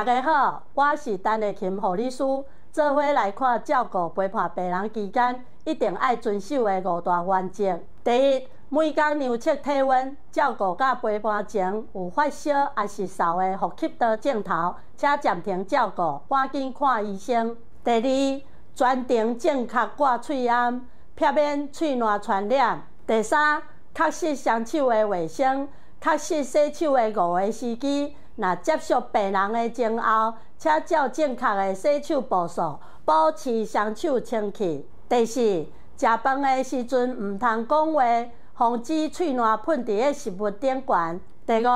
大家好，我是陈丽琴护师，做伙来看照顾陪伴病人期间，一定要遵守的五大原则：第一，每天量测体温，照顾甲陪伴前有发烧还是嗽的呼吸的镜头，请暂停照顾，赶紧看医生；第二，全程正确挂喙安，避免喙热传染；第三，确实双手的卫生，确实洗手的五个时机。那接触病人诶前后，参照正确诶洗手步数，保持双手清气。第四，食饭诶时阵毋通讲话，防止喙液喷伫个食物顶端。第五，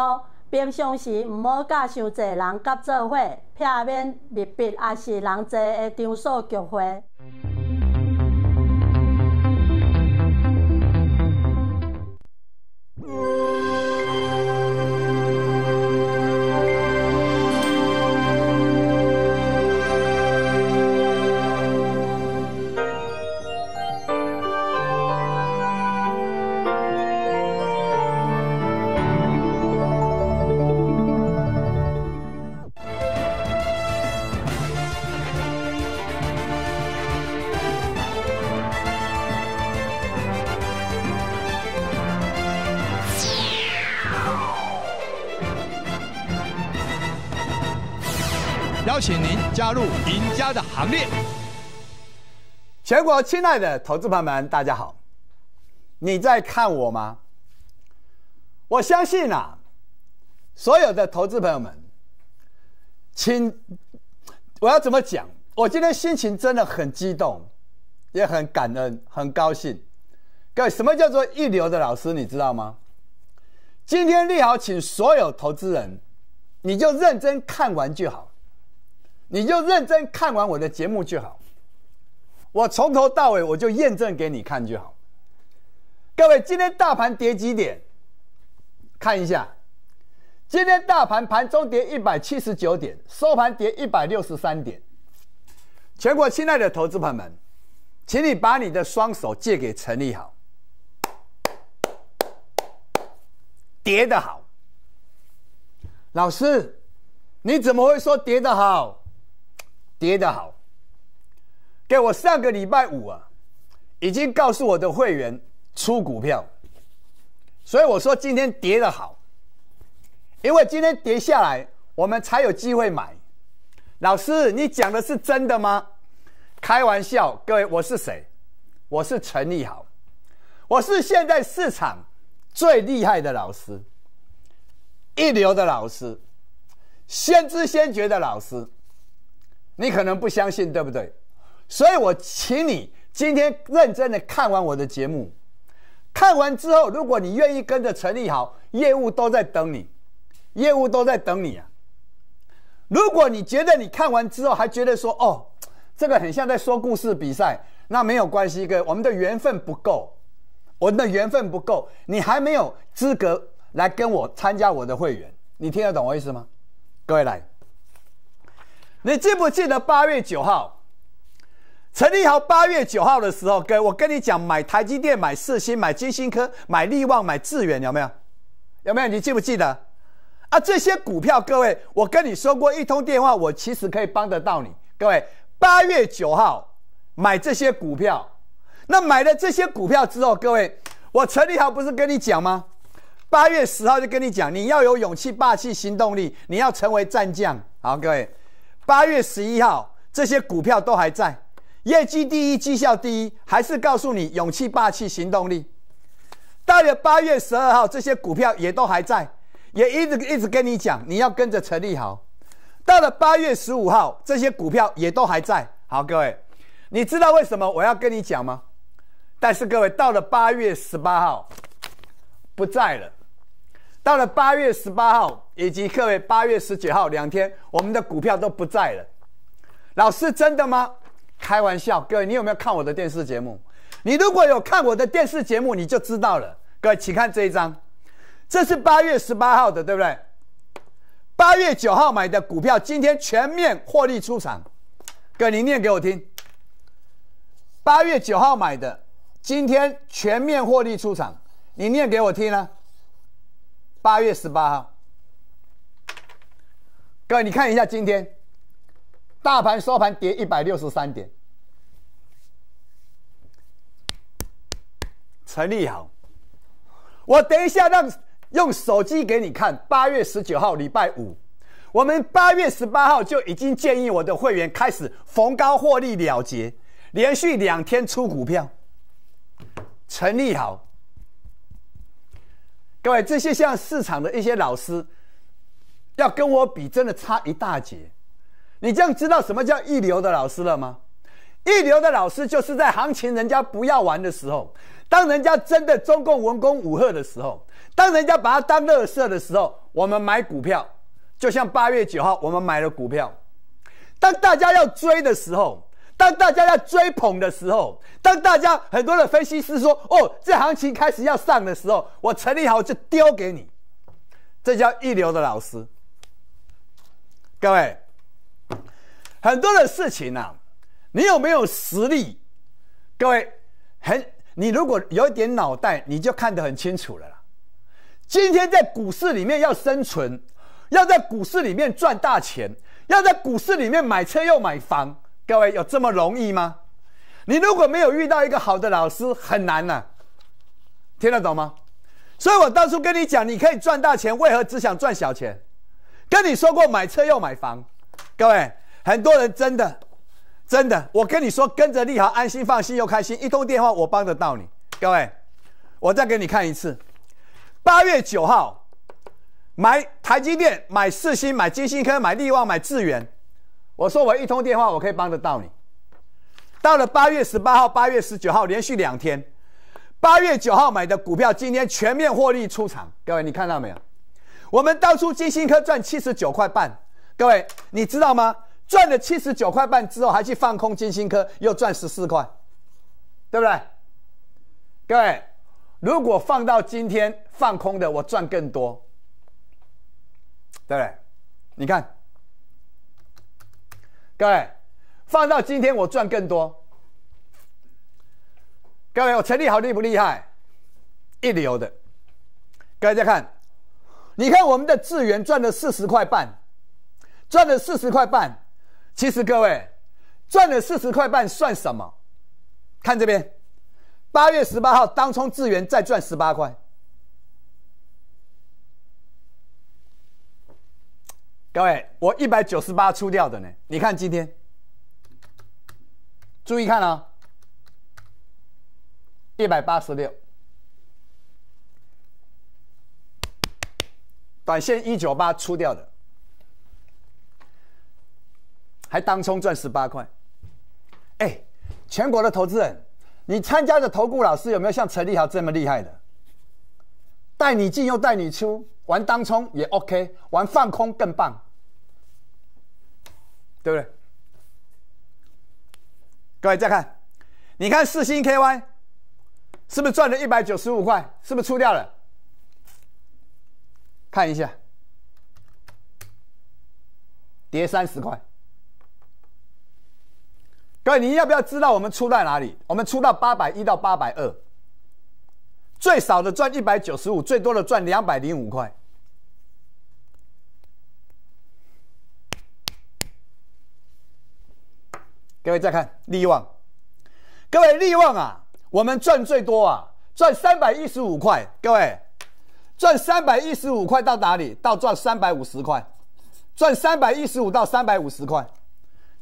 平常时毋好甲伤济人甲做伙，避免密闭啊是人济诶场所聚会。加入赢家的行列。全国亲爱的投资朋友们，大家好！你在看我吗？我相信啊，所有的投资朋友们，请我要怎么讲？我今天心情真的很激动，也很感恩，很高兴。各位，什么叫做一流的老师？你知道吗？今天利好，请所有投资人，你就认真看完就好。你就认真看完我的节目就好，我从头到尾我就验证给你看就好。各位，今天大盘跌几点？看一下，今天大盘盘中跌一百七十九点，收盘跌一百六十三点。全国亲爱的投资朋友们，请你把你的双手借给陈立好，跌的好。老师，你怎么会说跌的好？跌的好，给我上个礼拜五啊，已经告诉我的会员出股票，所以我说今天跌的好，因为今天跌下来，我们才有机会买。老师，你讲的是真的吗？开玩笑，各位，我是谁？我是陈立豪，我是现在市场最厉害的老师，一流的老师，先知先觉的老师。你可能不相信，对不对？所以我请你今天认真的看完我的节目，看完之后，如果你愿意跟着陈立豪，业务都在等你，业务都在等你啊！如果你觉得你看完之后还觉得说，哦，这个很像在说故事比赛，那没有关系，哥，我们的缘分不够，我们的缘分不够，你还没有资格来跟我参加我的会员，你听得懂我意思吗？各位来。你记不记得八月九号？陈立豪八月九号的时候，哥，我跟你讲，买台积电、买四星、买金星科、买力旺、买智远，有没有？有没有？你记不记得？啊，这些股票，各位，我跟你说过一通电话，我其实可以帮得到你。各位，八月九号买这些股票，那买了这些股票之后，各位，我陈立豪不是跟你讲吗？八月十号就跟你讲，你要有勇气、霸气、行动力，你要成为战将。好，各位。八月十一号，这些股票都还在，业绩第一，绩效第一，还是告诉你勇气、霸气、行动力。到了八月十二号，这些股票也都还在，也一直一直跟你讲，你要跟着陈立豪。到了八月十五号，这些股票也都还在。好，各位，你知道为什么我要跟你讲吗？但是各位，到了八月十八号，不在了。到了八月十八号以及各位八月十九号两天，我们的股票都不在了。老师，真的吗？开玩笑，各位，你有没有看我的电视节目？你如果有看我的电视节目，你就知道了。各位，请看这一张，这是八月十八号的，对不对？八月九号买的股票，今天全面获利出场。各位，你念给我听。八月九号买的，今天全面获利出场，你念给我听呢？八月十八号，各位你看一下，今天大盘收盘跌一百六十三点。陈立好，我等一下让用手机给你看。八月十九号，礼拜五，我们八月十八号就已经建议我的会员开始逢高获利了结，连续两天出股票。成立好。各位，这些像市场的一些老师，要跟我比，真的差一大截。你这样知道什么叫一流的老师了吗？一流的老师就是在行情人家不要玩的时候，当人家真的中共文工五赫的时候，当人家把它当乐色的时候，我们买股票，就像八月九号我们买了股票。当大家要追的时候。当大家在追捧的时候，当大家很多的分析师说：“哦，这行情开始要上的时候，我成立好就丢给你。”这叫一流的老师。各位，很多的事情啊，你有没有实力？各位，很，你如果有一点脑袋，你就看得很清楚了啦。今天在股市里面要生存，要在股市里面赚大钱，要在股市里面买车又买房。各位有这么容易吗？你如果没有遇到一个好的老师，很难呐。听得懂吗？所以我当初跟你讲，你可以赚大钱，为何只想赚小钱？跟你说过买车又买房，各位很多人真的真的，我跟你说跟着利豪安心放心又开心，一通电话我帮得到你。各位，我再给你看一次，八月九号买台积电，买四星，买金星科，买力旺，买智源。我说我一通电话，我可以帮得到你。到了八月十八号、八月十九号，连续两天，八月九号买的股票，今天全面获利出场。各位，你看到没有？我们当初金星科赚七十九块半，各位你知道吗？赚了七十九块半之后，还去放空金星科，又赚十四块，对不对？各位，如果放到今天放空的，我赚更多，对不对？你看。各位，放到今天我赚更多。各位，我成立好厉不厉害？一流的。各位再看，你看我们的智源赚了四十块半，赚了四十块半。其实各位赚了四十块半算什么？看这边，八月十八号当冲智源再赚十八块。各位，我一百九十八出掉的呢。你看今天，注意看啊，一百八十六，短线一九八出掉的，还当冲赚十八块。哎，全国的投资人，你参加的投顾老师有没有像陈立豪这么厉害的？带你进又带你出，玩当冲也 OK，玩放空更棒。对不对？各位再看，你看四星 KY 是不是赚了一百九十五块？是不是出掉了？看一下，叠三十块。各位，你要不要知道我们出在哪里？我们出到八百一到八百二，最少的赚一百九十五，最多的赚两百零五块。各位再看利望，各位利望啊，我们赚最多啊，赚三百一十五块。各位赚三百一十五块到哪里？到赚三百五十块，赚三百一十五到三百五十块。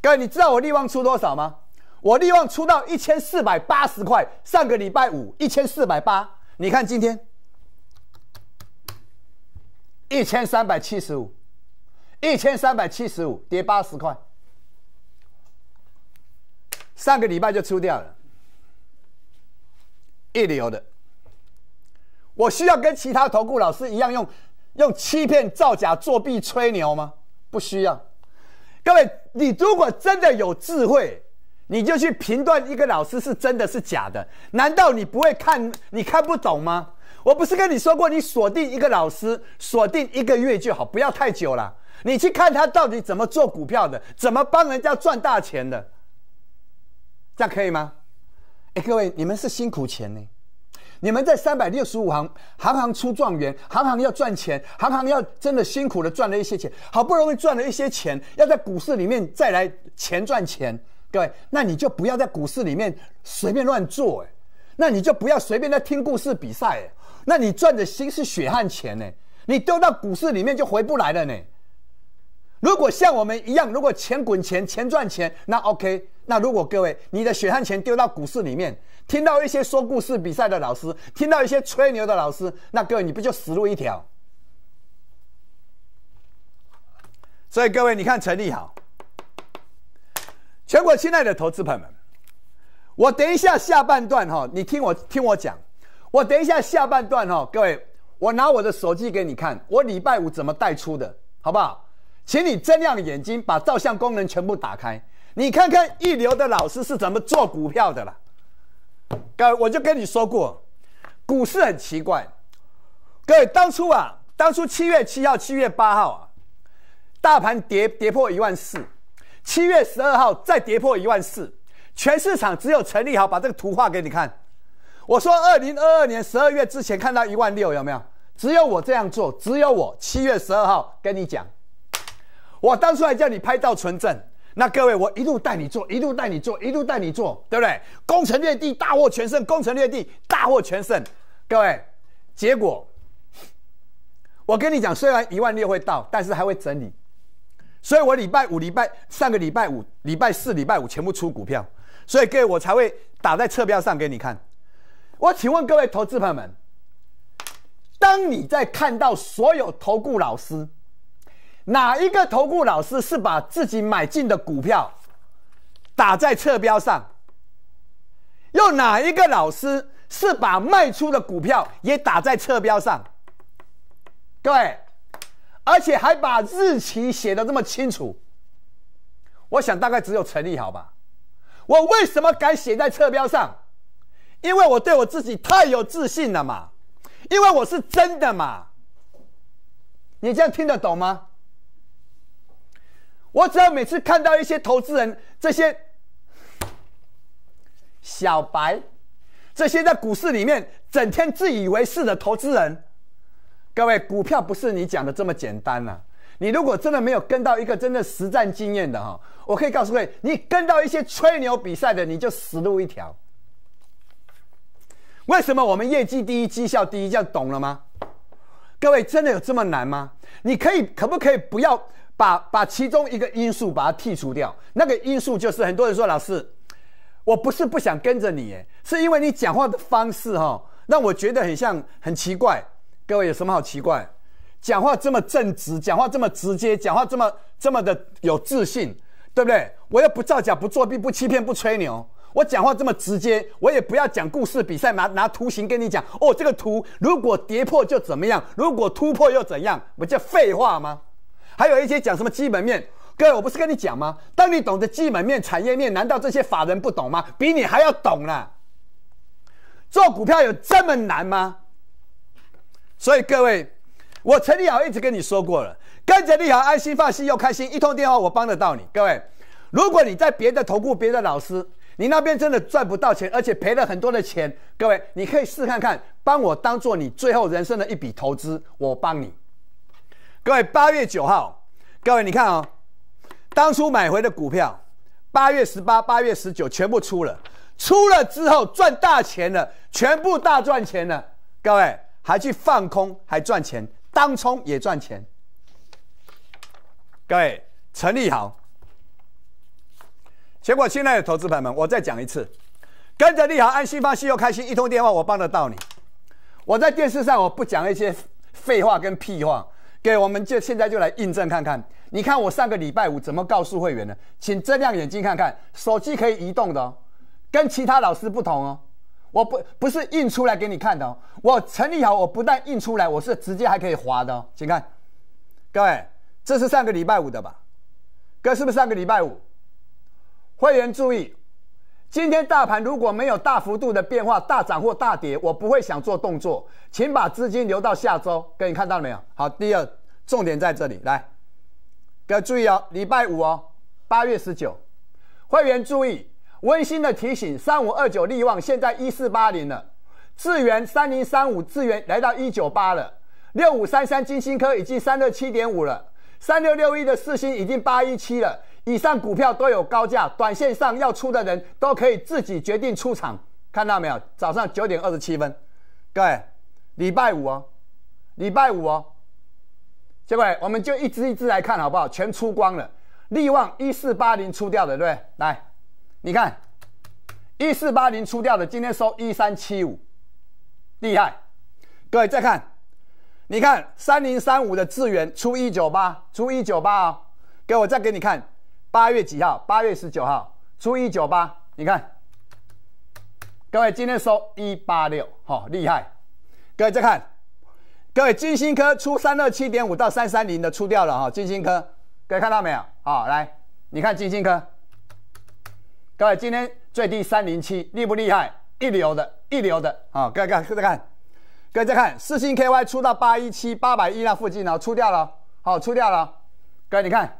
各位，你知道我利望出多少吗？我利望出到一千四百八十块。上个礼拜五一千四百八，你看今天一千三百七十五，一千三百七十五跌八十块。上个礼拜就出掉了，一流的。我需要跟其他投顾老师一样用，用欺骗、造假、作弊、吹牛吗？不需要。各位，你如果真的有智慧，你就去评断一个老师是真的是假的。难道你不会看？你看不懂吗？我不是跟你说过，你锁定一个老师，锁定一个月就好，不要太久了。你去看他到底怎么做股票的，怎么帮人家赚大钱的。那可以吗？哎，各位，你们是辛苦钱呢？你们在三百六十五行，行行出状元，行行要赚钱，行行要真的辛苦的赚了一些钱，好不容易赚了一些钱，要在股市里面再来钱赚钱。各位，那你就不要在股市里面随便乱做哎，那你就不要随便在听故事比赛哎，那你赚的心是血汗钱呢，你丢到股市里面就回不来了呢。如果像我们一样，如果钱滚钱，钱赚钱，那 OK。那如果各位你的血汗钱丢到股市里面，听到一些说故事比赛的老师，听到一些吹牛的老师，那各位你不就死路一条？所以各位，你看陈立好，全国亲爱的投资朋友们，我等一下下半段哈，你听我听我讲，我等一下下半段哈，各位，我拿我的手机给你看，我礼拜五怎么带出的，好不好？请你睁亮眼睛，把照相功能全部打开。你看看一流的老师是怎么做股票的了，各位，我就跟你说过，股市很奇怪。各位，当初啊，当初七月七号、七月八号啊，大盘跌跌破一万四，七月十二号再跌破一万四，全市场只有陈立豪把这个图画给你看。我说二零二二年十二月之前看到一万六有没有？只有我这样做，只有我七月十二号跟你讲，我当初还叫你拍照存证。那各位，我一路带你做，一路带你做，一路带你做，对不对？攻城略地，大获全胜。攻城略地，大获全胜。各位，结果我跟你讲，虽然一万六会到，但是还会整理。所以我礼拜五、礼拜上个礼拜五、礼拜四、礼拜五全部出股票，所以各位我才会打在侧标上给你看。我请问各位投资朋友们，当你在看到所有投顾老师。哪一个投顾老师是把自己买进的股票打在侧标上？又哪一个老师是把卖出的股票也打在侧标上？各位，而且还把日期写的这么清楚，我想大概只有陈立好吧。我为什么敢写在侧标上？因为我对我自己太有自信了嘛，因为我是真的嘛。你这样听得懂吗？我只要每次看到一些投资人，这些小白，这些在股市里面整天自以为是的投资人，各位，股票不是你讲的这么简单呐！你如果真的没有跟到一个真的实战经验的哈，我可以告诉各位，你跟到一些吹牛比赛的，你就死路一条。为什么我们业绩第一、绩效第一，这样懂了吗？各位，真的有这么难吗？你可以，可不可以不要？把把其中一个因素把它剔除掉，那个因素就是很多人说老师，我不是不想跟着你，是因为你讲话的方式哈，让我觉得很像很奇怪。各位有什么好奇怪？讲话这么正直，讲话这么直接，讲话这么这么的有自信，对不对？我又不造假，不作弊，不欺骗，不吹牛。我讲话这么直接，我也不要讲故事比赛拿拿图形跟你讲哦，这个图如果跌破就怎么样，如果突破又怎样？不叫废话吗？还有一些讲什么基本面，各位我不是跟你讲吗？当你懂得基本面、产业面，难道这些法人不懂吗？比你还要懂呢。做股票有这么难吗？所以各位，我陈立豪一直跟你说过了，跟着立豪安心放心又开心，一通电话我帮得到你。各位，如果你在别的投顾、别的老师，你那边真的赚不到钱，而且赔了很多的钱，各位你可以试看看，帮我当做你最后人生的一笔投资，我帮你。各位，八月九号，各位你看啊，当初买回的股票，八月十八、八月十九全部出了，出了之后赚大钱了，全部大赚钱了。各位还去放空还赚钱，当冲也赚钱。各位成立好，结果亲爱的投资朋友们，我再讲一次，跟着立好按心放心又开心，一通电话我帮得到你。我在电视上我不讲一些废话跟屁话。给我们就现在就来印证看看，你看我上个礼拜五怎么告诉会员的？请睁亮眼睛看看，手机可以移动的哦，跟其他老师不同哦。我不不是印出来给你看的哦，我成立好，我不但印出来，我是直接还可以划的哦，请看，各位，这是上个礼拜五的吧？哥，是不是上个礼拜五？会员注意。今天大盘如果没有大幅度的变化，大涨或大跌，我不会想做动作，请把资金留到下周。哥，你看到了没有？好，第二重点在这里，来，要注意哦，礼拜五哦，八月十九，会员注意，温馨的提醒：三五二九利旺现在一四八零了，智源三零三五，智源来到一九八了，六五三三金星科已经三六七点五了，三六六一的四星已经八一七了。以上股票都有高价，短线上要出的人都可以自己决定出场，看到没有？早上九点二十七分，各位，礼拜五哦，礼拜五哦，各位，我们就一只一只来看，好不好？全出光了，利旺一四八零出掉的，对不对？来，你看一四八零出掉的，今天收一三七五，厉害！各位再看，你看三零三五的智源出一九八，出一九八哦。给我再给你看。八月几号？八月十九号，出一九八。你看，各位今天收一八六，好厉害！各位再看，各位金星科出三二七点五到三三零的出掉了哈，金星科，各位看到没有？好，来，你看金星科，各位今天最低三零七，厉不厉害？一流的一流的好，各位看，再看，各位再看，四星 KY 出到八一七八百一那附近哦，出掉了，好，出掉了，各位你看。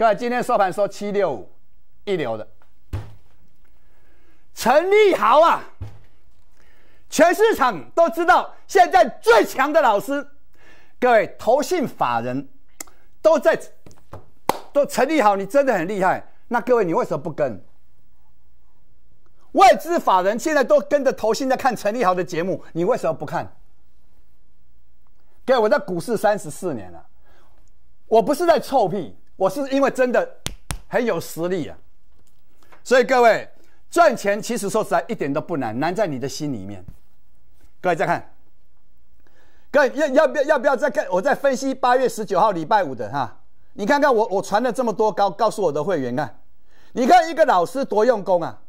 各位，今天收盘收七六五，一流的，陈立豪啊，全市场都知道现在最强的老师。各位，投信法人都在，都陈立豪，你真的很厉害。那各位，你为什么不跟？外资法人现在都跟着投信在看陈立豪的节目，你为什么不看？各位，我在股市三十四年了，我不是在臭屁。我是因为真的很有实力啊，所以各位赚钱其实说实在一点都不难，难在你的心里面。各位再看，各位要要不要要不要再看？我在分析八月十九号礼拜五的哈，你看看我我传了这么多高，告诉我的会员看，你看一个老师多用功啊！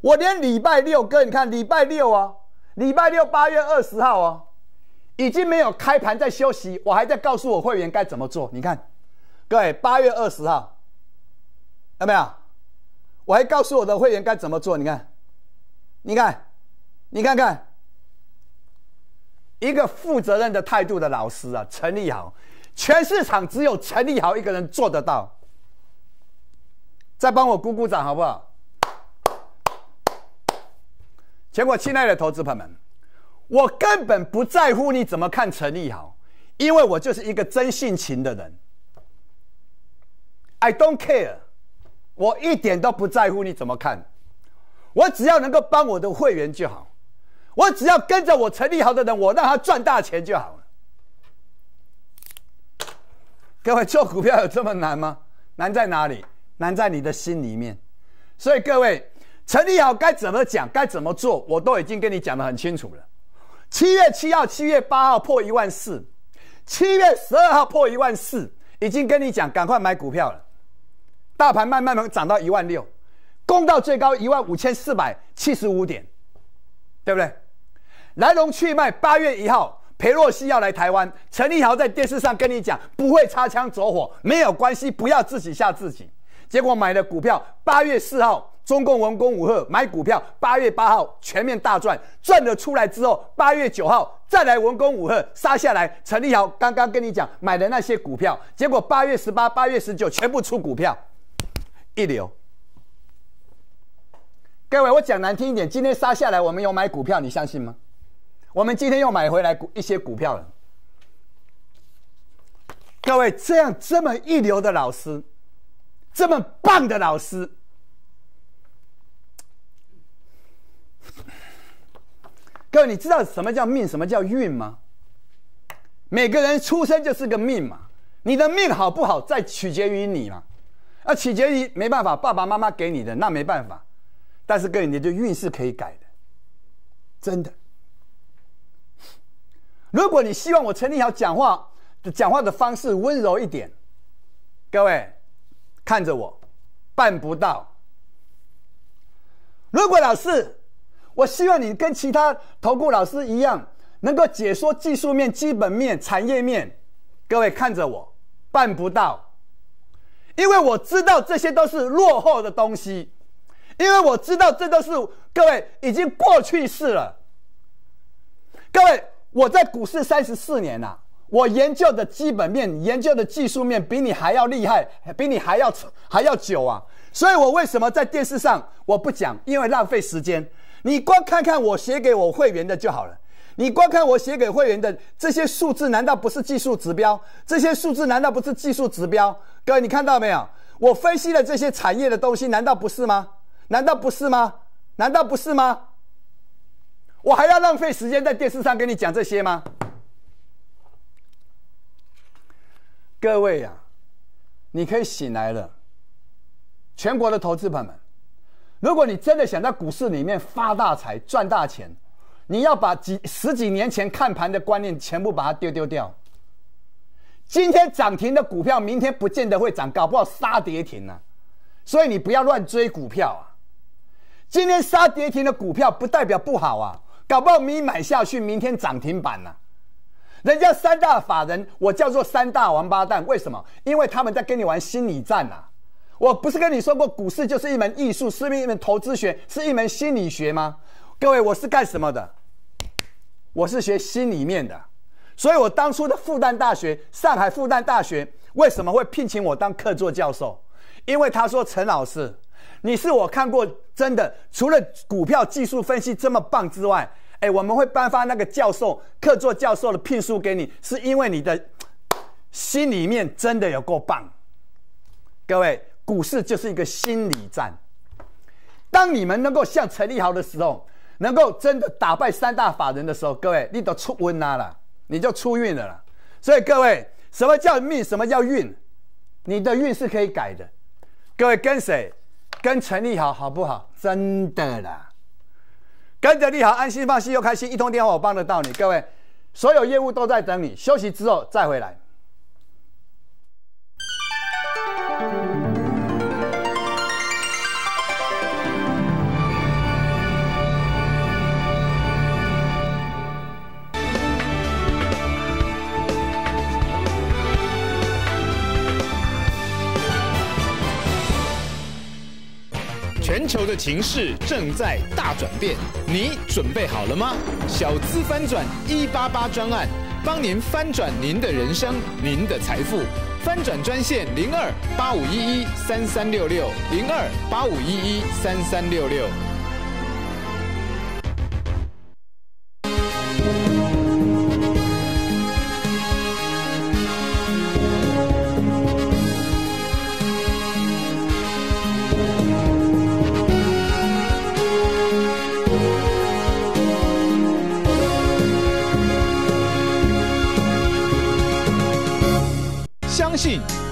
我连礼拜六跟你看礼拜六啊，礼拜六八月二十号哦，已经没有开盘在休息，我还在告诉我会员该怎么做，你看。各位，八月二十号有没有？我还告诉我的会员该怎么做？你看，你看，你看看，一个负责任的态度的老师啊，陈立豪，全市场只有陈立豪一个人做得到。再帮我鼓鼓掌好不好？结果，亲爱的投资朋友们，我根本不在乎你怎么看陈立豪，因为我就是一个真性情的人。I don't care，我一点都不在乎你怎么看，我只要能够帮我的会员就好，我只要跟着我成立好的人，我让他赚大钱就好了。各位做股票有这么难吗？难在哪里？难在你的心里面。所以各位成立好该怎么讲，该怎么做，我都已经跟你讲的很清楚了。七月七号、七月八号破一万四，七月十二号破一万四，已经跟你讲，赶快买股票了。大盘慢慢能涨到一万六，攻到最高一万五千四百七十五点，对不对？来龙去脉，八月一号，裴洛西要来台湾，陈立豪在电视上跟你讲不会擦枪走火，没有关系，不要自己吓自己。结果买的股票，八月四号中共文工五赫买股票，八月八号全面大赚，赚了出来之后，八月九号再来文工五赫杀下来，陈立豪刚刚跟你讲买的那些股票，结果八月十八、八月十九全部出股票。一流，各位，我讲难听一点，今天杀下来，我们有买股票，你相信吗？我们今天又买回来股一些股票了。各位，这样这么一流的老师，这么棒的老师，各位，你知道什么叫命，什么叫运吗？每个人出生就是个命嘛，你的命好不好，在取决于你嘛。那取决于没办法，爸爸妈妈给你的那没办法。但是跟你的运势可以改的，真的。如果你希望我陈立豪讲话的讲话的方式温柔一点，各位看着我办不到。如果老师，我希望你跟其他投顾老师一样，能够解说技术面、基本面、产业面，各位看着我办不到。因为我知道这些都是落后的东西，因为我知道这都是各位已经过去式了。各位，我在股市三十四年了，我研究的基本面、研究的技术面比你还要厉害，比你还要还要久啊！所以我为什么在电视上我不讲？因为浪费时间。你光看看我写给我会员的就好了。你光看我写给会员的这些数字，难道不是技术指标？这些数字难道不是技术指标？哥，你看到没有？我分析了这些产业的东西，难道不是吗？难道不是吗？难道不是吗？我还要浪费时间在电视上跟你讲这些吗？各位呀，你可以醒来了。全国的投资朋友们，如果你真的想在股市里面发大财、赚大钱，你要把几十几年前看盘的观念全部把它丢丢掉。今天涨停的股票，明天不见得会涨，搞不好杀跌停呢。所以你不要乱追股票啊。今天杀跌停的股票不代表不好啊，搞不好你买下去，明天涨停板呢。人家三大法人，我叫做三大王八蛋，为什么？因为他们在跟你玩心理战呐。我不是跟你说过，股市就是一门艺术，是一门投资学，是一门心理学吗？各位，我是干什么的？我是学心里面的，所以我当初的复旦大学、上海复旦大学为什么会聘请我当客座教授？因为他说：“陈老师，你是我看过真的除了股票技术分析这么棒之外，哎，我们会颁发那个教授、客座教授的聘书给你，是因为你的心里面真的有够棒。”各位，股市就是一个心理战，当你们能够像陈立豪的时候。能够真的打败三大法人的时候，各位，你都出温啦了，你就出运了啦。所以各位，什么叫命？什么叫运？你的运是可以改的。各位跟谁？跟陈立好好不好？真的啦，跟着立好，安心放心又开心。一通电话我帮得到你，各位，所有业务都在等你。休息之后再回来。全球的情势正在大转变，你准备好了吗？小资翻转一八八专案，帮您翻转您的人生，您的财富。翻转专线零二八五一一三三六六零二八五一一三三六六。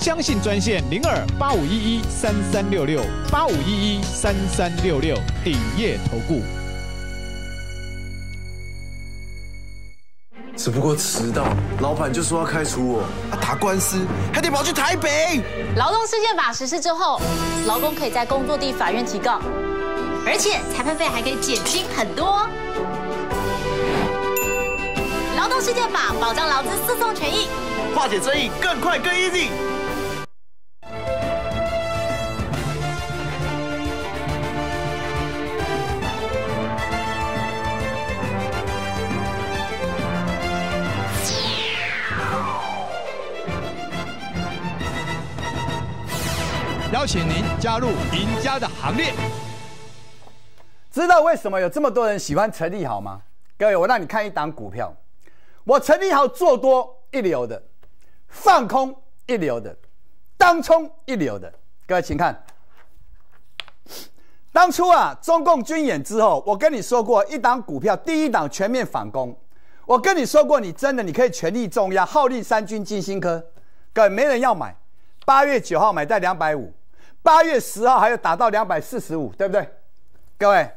相信专线零二八五一一三三六六八五一一三三六六鼎业投顾。只不过迟到，老板就说要开除我。打官司还得跑去台北。劳动事件法实施之后，劳工可以在工作地法院提告，而且裁判费还可以减轻很多。劳动事件法保障劳资诉讼权益，化解争议更快更 easy。邀请您加入赢家的行列。知道为什么有这么多人喜欢陈立好吗？各位，我让你看一档股票，我陈立好做多一流的，放空一流的，当冲一流的。各位，请看，当初啊，中共军演之后，我跟你说过一档股票，第一档全面反攻。我跟你说过，你真的你可以全力重压，号令三军精心科，位没人要买。八月九号买在两百五。八月十号还要打到两百四十五，对不对？各位，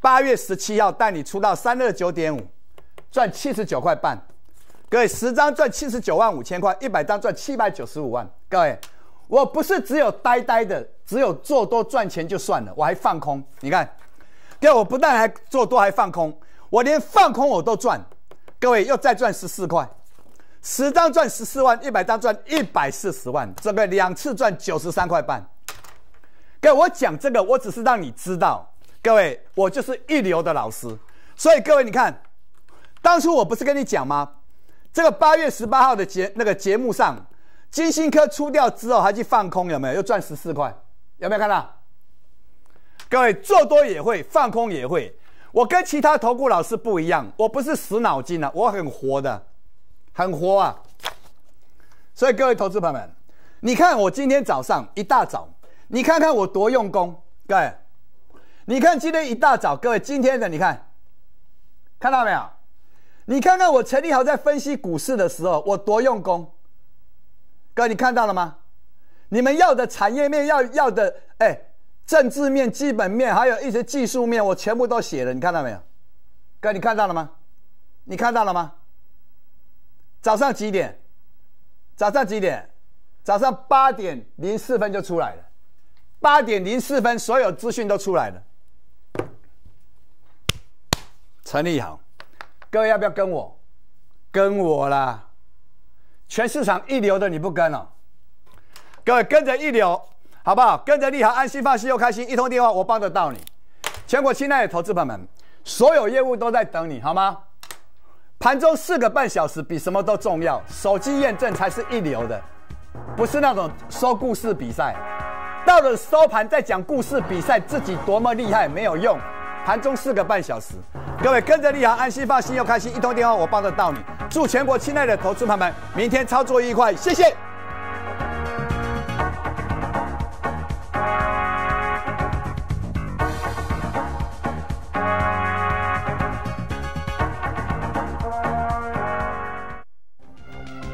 八月十七号带你出到三二九点五，赚七十九块半。各位，十张赚七十九万五千块，一百张赚七百九十五万。各位，我不是只有呆呆的，只有做多赚钱就算了，我还放空。你看，对，我不但还做多还放空，我连放空我都赚。各位，又再赚十四块，十张赚十四万，一百张赚一百四十万，准备两次赚九十三块半。各位，我讲这个，我只是让你知道，各位，我就是一流的老师。所以各位，你看，当初我不是跟你讲吗？这个八月十八号的节那个节目上，金星科出掉之后，还去放空，有没有？又赚十四块，有没有看到？各位，做多也会，放空也会。我跟其他投顾老师不一样，我不是死脑筋啊，我很活的，很活啊。所以各位投资朋友们，你看我今天早上一大早。你看看我多用功，各位！你看今天一大早，各位今天的你看看到没有？你看看我陈立豪在分析股市的时候，我多用功，哥，你看到了吗？你们要的产业面，要要的哎，政治面、基本面，还有一些技术面，我全部都写了，你看到没有？哥，你看到了吗？你看到了吗？早上几点？早上几点？早上八点零四分就出来了。八点零四分，所有资讯都出来了。陈立行，各位要不要跟我？跟我啦！全市场一流的，你不跟了。各位跟着一流，好不好？跟着立行安心放心又开心，一通电话我帮得到你。全国亲爱的投资朋友们，所有业务都在等你，好吗？盘中四个半小时比什么都重要，手机验证才是一流的，不是那种说故事比赛。到了收盘再讲故事比赛自己多么厉害没有用，盘中四个半小时，各位跟着立行安心放心又开心，一通电话我帮得到你，祝全国亲爱的投资朋友们明天操作愉快，谢谢。